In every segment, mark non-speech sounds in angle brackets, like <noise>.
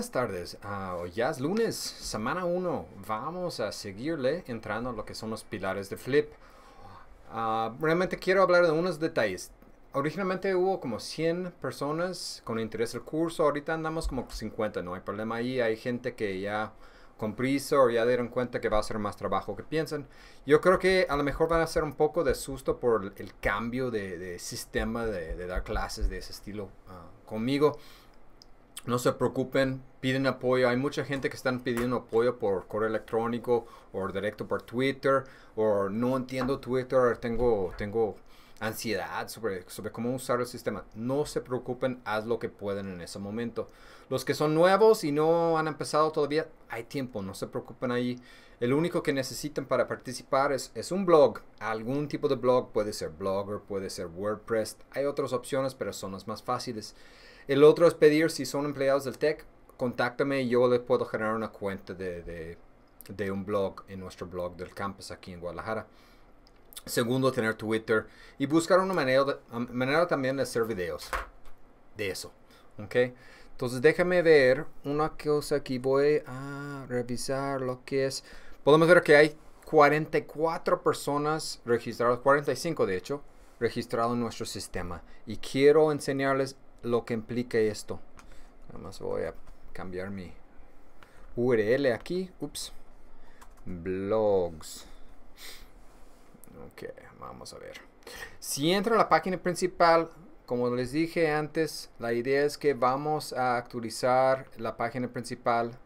Buenas tardes, ah, ya es lunes, semana 1. Vamos a seguirle entrando a lo que son los pilares de Flip. Ah, realmente quiero hablar de unos detalles. Originalmente hubo como 100 personas con interés el curso, ahorita andamos como 50, no hay problema ahí. Hay gente que ya compriso o ya dieron cuenta que va a ser más trabajo que piensan. Yo creo que a lo mejor van a ser un poco de susto por el cambio de, sistema de, dar clases de ese estilo ah, conmigo. No se preocupen, piden apoyo. Hay mucha gente que están pidiendo apoyo por correo electrónico o directo por Twitter o no entiendo Twitter, tengo, tengo ansiedad sobre, sobre cómo usar el sistema. No se preocupen, haz lo que pueden en ese momento. Los que son nuevos y no han empezado todavía, hay tiempo, no se preocupen ahí. El único que necesitan para participar es, es un blog, algún tipo de blog, puede ser Blogger, puede ser WordPress, hay otras opciones, pero son las más fáciles. El otro es pedir si son empleados del TEC, contáctame y yo les puedo generar una cuenta de, un blog en nuestro blog del campus aquí en Guadalajara. Segundo, tener Twitter y buscar una manera, de, manera también de hacer videos de eso. ¿ok? Entonces déjame ver una cosa aquí. Voy a revisar lo que es. Podemos ver que hay 44 personas registradas, 45 de hecho, registradas en nuestro sistema. Y quiero enseñarles lo que implica esto. Nada más voy a cambiar mi URL aquí. Ups. Blogs. Ok, vamos a ver. Si entro a la página principal, como les dije antes, la idea es que vamos a actualizar la página principal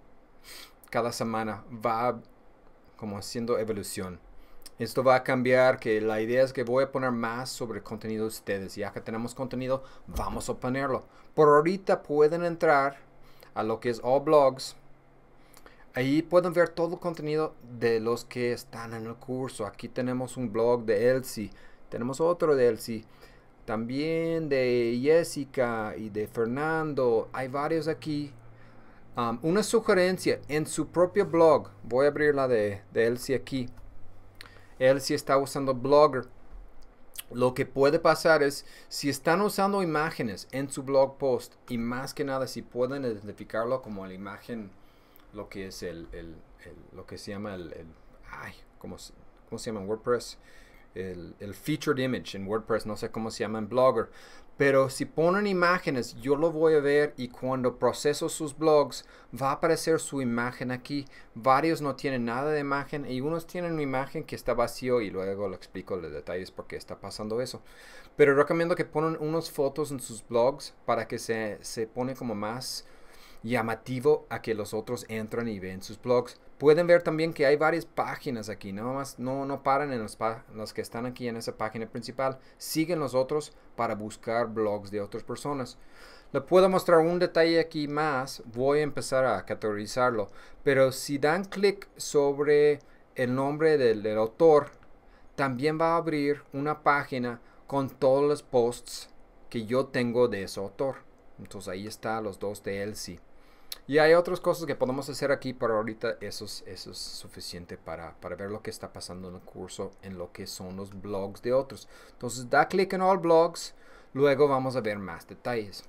cada semana. Va como haciendo evolución. Esto va a cambiar, que la idea es que voy a poner más sobre el contenido de ustedes. Ya que tenemos contenido, vamos a ponerlo. Por ahorita pueden entrar a lo que es All Blogs. Ahí pueden ver todo el contenido de los que están en el curso. Aquí tenemos un blog de Elsie. Tenemos otro de Elsie. También de Jessica y de Fernando. Hay varios aquí. Um, una sugerencia en su propio blog. Voy a abrir la de, de Elsie aquí él sí está usando Blogger. Lo que puede pasar es si están usando imágenes en su blog post y más que nada si pueden identificarlo como la imagen, lo que es el, lo que se llama el, ay, ¿cómo, se llama en WordPress? El, featured image en WordPress, no sé cómo se llama en Blogger, pero si ponen imágenes, yo lo voy a ver y cuando proceso sus blogs, va a aparecer su imagen aquí. Varios no tienen nada de imagen y unos tienen una imagen que está vacío y luego lo explico los detalles por qué está pasando eso. Pero recomiendo que ponen unas fotos en sus blogs para que se, se pone como más llamativo a que los otros entran y ven sus blogs. Pueden ver también que hay varias páginas aquí, no, más, no, no paran en los, los que están aquí en esa página principal, siguen los otros para buscar blogs de otras personas. Le puedo mostrar un detalle aquí más, voy a empezar a categorizarlo, pero si dan clic sobre el nombre del, autor, también va a abrir una página con todos los posts que yo tengo de ese autor. Entonces ahí están los dos de Elsie. Y hay otras cosas que podemos hacer aquí, pero ahorita eso es, suficiente para, ver lo que está pasando en el curso, en lo que son los blogs de otros. Entonces da clic en All Blogs, luego vamos a ver más detalles.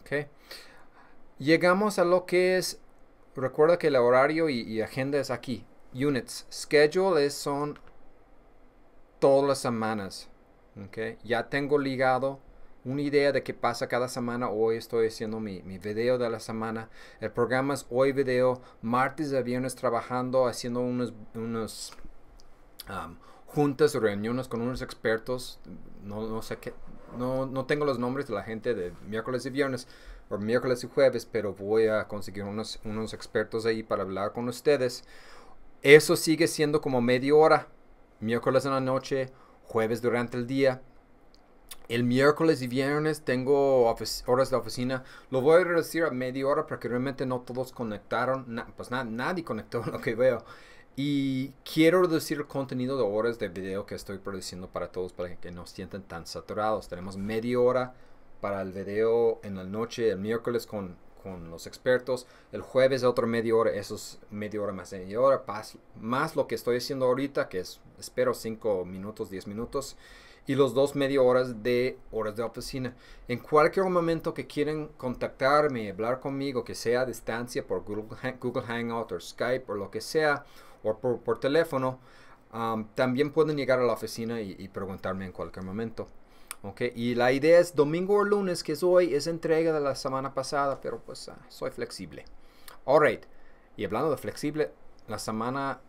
Okay. Llegamos a lo que es, recuerda que el horario y, agenda es aquí. Units, schedule son todas las semanas. Okay. Ya tengo ligado una idea de qué pasa cada semana. Hoy estoy haciendo mi, video de la semana. El programa es hoy video, martes y viernes trabajando, haciendo unos, juntas o reuniones con unos expertos. No, sé qué, no, tengo los nombres de la gente de miércoles y viernes o miércoles y jueves, pero voy a conseguir unos, unos expertos ahí para hablar con ustedes. Eso sigue siendo como media hora, miércoles en la noche, jueves durante el día el miércoles y viernes tengo horas de oficina. Lo voy a reducir a media hora que realmente no todos conectaron. pues nadie conectó <laughs> lo que veo. Y quiero reducir el contenido de horas de video que estoy produciendo para todos para que no sientan tan saturados. Tenemos media hora para el video en la noche el miércoles con con los expertos. El jueves de otra media hora, eso es media hora más media hora, más, lo que estoy haciendo ahorita, que es, espero, 5 minutos, 10 minutos. Y los dos media horas de horas de oficina. En cualquier momento que quieren contactarme, hablar conmigo, que sea a distancia por Google, Hangout o Skype o lo que sea, o por, teléfono, también pueden llegar a la oficina y preguntarme en cualquier momento. Okay, y la idea es domingo o lunes, que es hoy, es entrega de la semana pasada, pero pues ah, soy flexible. right. y hablando de flexible, la semana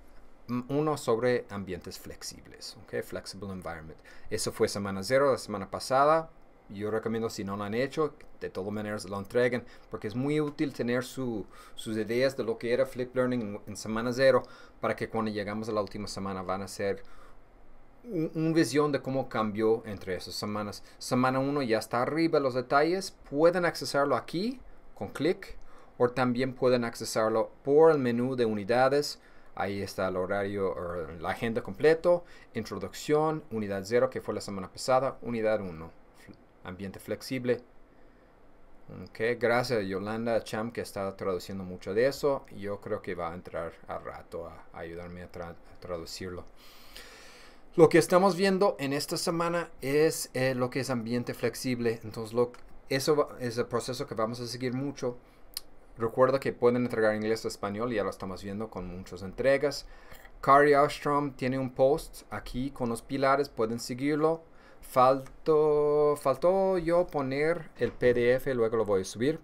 1 sobre ambientes flexibles, okay, Flexible environment. Eso fue semana 0 la semana pasada. Yo recomiendo si no lo han hecho, de todas maneras lo entreguen, porque es muy útil tener sus ideas de lo que era Flip Learning en, en semana 0 para que cuando llegamos a la última semana van a ser un, visión de cómo cambió entre esas semanas. Semana 1 ya está arriba los detalles. Pueden accesarlo aquí con clic o también pueden accesarlo por el menú de unidades. Ahí está el horario, la agenda completo, introducción, unidad 0 que fue la semana pasada, unidad 1, ambiente flexible. Ok, gracias Yolanda Cham que está traduciendo mucho de eso. Yo creo que va a entrar al rato a, ayudarme a traducirlo. Lo que estamos viendo en esta semana es eh, lo que es ambiente flexible. Entonces, eso es el proceso que vamos a seguir mucho. Recuerda que pueden entregar inglés o español, ya lo estamos viendo con muchas entregas. Carrie Armstrong tiene un post aquí con los pilares, pueden seguirlo. Falto, faltó yo poner el PDF, luego lo voy a subir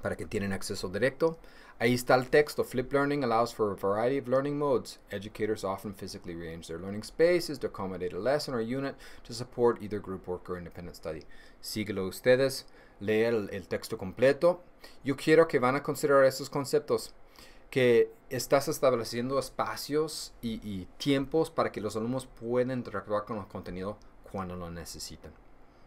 para que tienen acceso directo. Ahí está el texto. Flip learning allows for a variety of learning modes. Educators often physically rearrange their learning spaces to accommodate a lesson or unit to support either group work or independent study. Síguelo ustedes, lea el, texto completo. Yo quiero que van a considerar estos conceptos que estás estableciendo espacios y, tiempos para que los alumnos puedan interactuar con el contenido cuando lo necesitan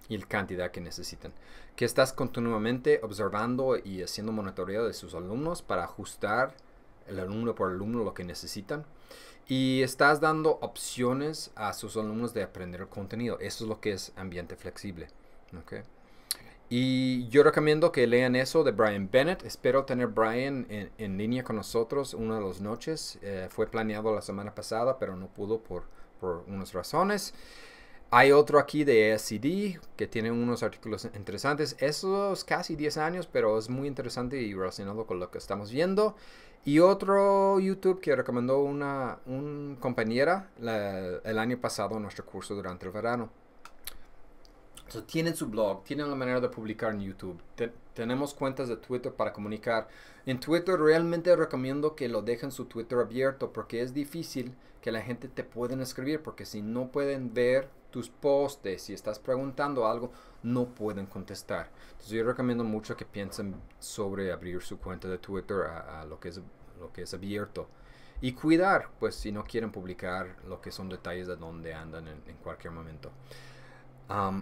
y el cantidad que necesitan. Que estás continuamente observando y haciendo monitoreo de sus alumnos para ajustar el alumno por alumno lo que necesitan. Y estás dando opciones a sus alumnos de aprender el contenido. Eso es lo que es ambiente flexible. Y yo recomiendo que lean eso de Brian Bennett. Espero tener Brian en, línea con nosotros una de las noches. Eh, fue planeado la semana pasada, pero no pudo por, por unas razones. Hay otro aquí de ESCD que tiene unos artículos interesantes. Esos casi 10 años, pero es muy interesante y relacionado con lo que estamos viendo. Y otro YouTube que recomendó una, compañera el año pasado en nuestro curso durante el verano tienen su blog, tienen la manera de publicar en YouTube, tenemos cuentas de Twitter para comunicar. En Twitter realmente recomiendo que lo dejen su Twitter abierto porque es difícil que la gente te pueden escribir porque si no pueden ver tus postes, si estás preguntando algo, no pueden contestar. Entonces yo recomiendo mucho que piensen sobre abrir su cuenta de Twitter a, lo, que es, lo que es abierto. Y cuidar, pues si no quieren publicar lo que son detalles de dónde andan en, en cualquier momento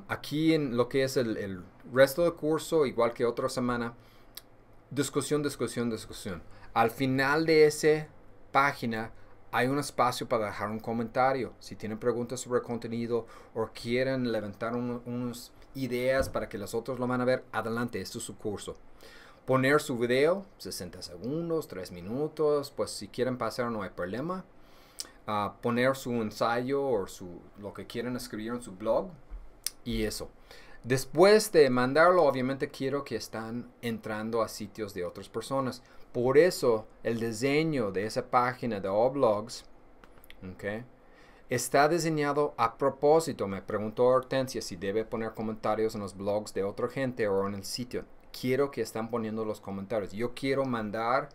aquí en lo que es el, resto del curso, igual que otra semana, discusión, discusión, discusión. Al final de esa página hay un espacio para dejar un comentario. Si tienen preguntas sobre contenido o quieren levantar unas ideas para que los otros lo van a ver, adelante, esto es su curso. Poner su video, 60 segundos, 3 minutos, pues si quieren pasar no hay problema. a ah, poner su ensayo o su, lo que quieren escribir en su blog, y eso. Después de mandarlo, obviamente quiero que están entrando a sitios de otras personas. Por eso el diseño de esa página de Oblogs okay, está diseñado a propósito. Me preguntó Hortensia si debe poner comentarios en los blogs de otra gente o en el sitio. Quiero que están poniendo los comentarios. Yo quiero mandar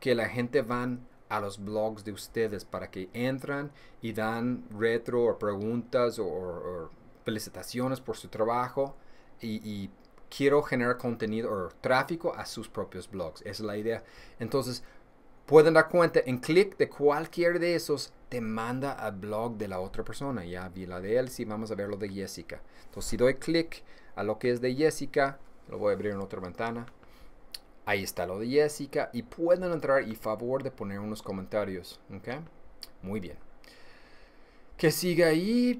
que la gente van a los blogs de ustedes para que entran y dan retro o preguntas o, felicitaciones por su trabajo y, quiero generar contenido o tráfico a sus propios blogs. Esa es la idea. Entonces, pueden dar cuenta, en clic de cualquier de esos, te manda al blog de la otra persona. Ya vi la de él, sí, vamos a ver lo de Jessica. Entonces, si doy clic a lo que es de Jessica, lo voy a abrir en otra ventana. Ahí está lo de Jessica y pueden entrar y favor de poner unos comentarios. ¿ok? Muy bien. Que siga ahí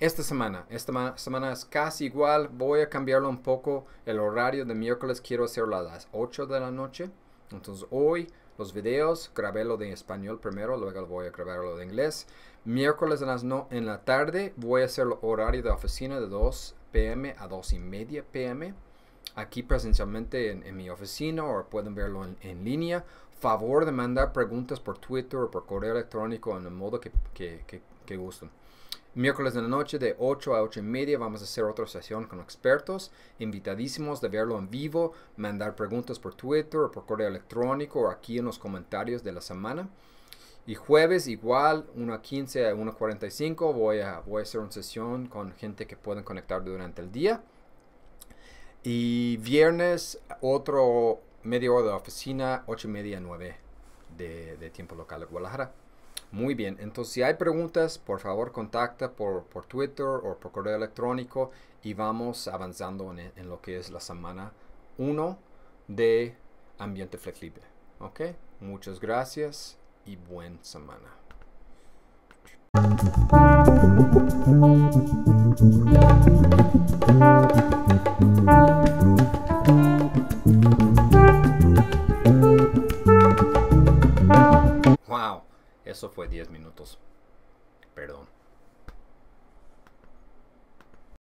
esta semana, esta semana es casi igual. Voy a cambiarlo un poco. El horario de miércoles quiero hacerlo a las 8 de la noche. Entonces hoy los videos, grabé lo de español primero, luego voy a grabar lo de inglés. Miércoles en, las no, en la tarde voy a hacer el horario de oficina de 2 pm a 2 y media pm. Aquí presencialmente en, mi oficina o pueden verlo en, línea. Favor de mandar preguntas por Twitter o por correo electrónico en el modo que, que, que Qué gusto. Miércoles de la noche de 8 a 8 y media vamos a hacer otra sesión con expertos, invitadísimos de verlo en vivo, mandar preguntas por Twitter o por correo electrónico o aquí en los comentarios de la semana. Y jueves igual, 1 a 15 a 1 a 45, voy a, voy a hacer una sesión con gente que pueden conectar durante el día. Y viernes, otro media hora de oficina, 8 y media a 9 de, de tiempo local de Guadalajara. Muy bien, entonces si hay preguntas, por favor contacta por, Twitter o por correo electrónico y vamos avanzando en, lo que es la semana 1 de Ambiente Flexible. ¿Ok? Muchas gracias y buena semana. Eso fue 10 minutos.